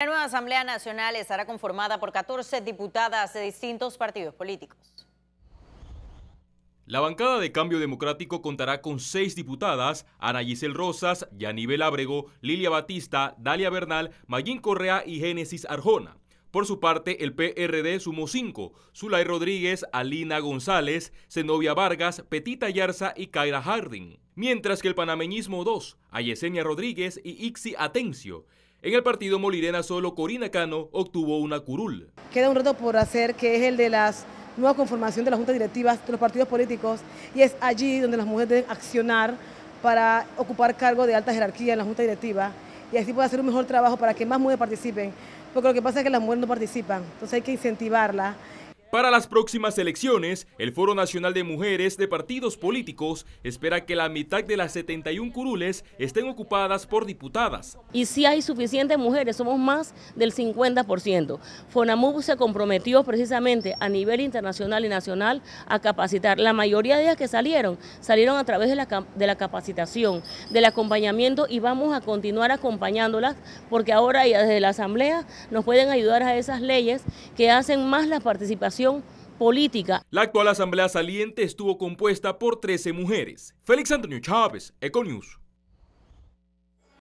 La nueva Asamblea Nacional estará conformada por 14 diputadas de distintos partidos políticos. La bancada de Cambio Democrático contará con seis diputadas, Ana Giselle Rosas, Yanibel Abrego, Lilia Batista, Dalia Bernal, Mayín Correa y Génesis Arjona. Por su parte, el PRD sumó 5, Zulay Rodríguez, Alina González, Zenobia Vargas, Petita Yarza y Kaira Harding. Mientras que el panameñismo 2, a Rodríguez y Ixi Atencio. En el partido Molirena solo Corina Cano obtuvo una curul. Queda un reto por hacer que es el de la nueva conformación de las juntas directivas de los partidos políticos y es allí donde las mujeres deben accionar para ocupar cargo de alta jerarquía en la junta directiva y así poder hacer un mejor trabajo para que más mujeres participen, porque lo que pasa es que las mujeres no participan, entonces hay que incentivarlas para las próximas elecciones, el Foro Nacional de Mujeres de Partidos Políticos espera que la mitad de las 71 curules estén ocupadas por diputadas. Y si hay suficientes mujeres, somos más del 50%. FONAMU se comprometió precisamente a nivel internacional y nacional a capacitar. La mayoría de ellas que salieron, salieron a través de la, de la capacitación, del acompañamiento y vamos a continuar acompañándolas porque ahora desde la Asamblea nos pueden ayudar a esas leyes que hacen más la participación política. La actual asamblea saliente estuvo compuesta por 13 mujeres. Félix Antonio Chávez, Econius.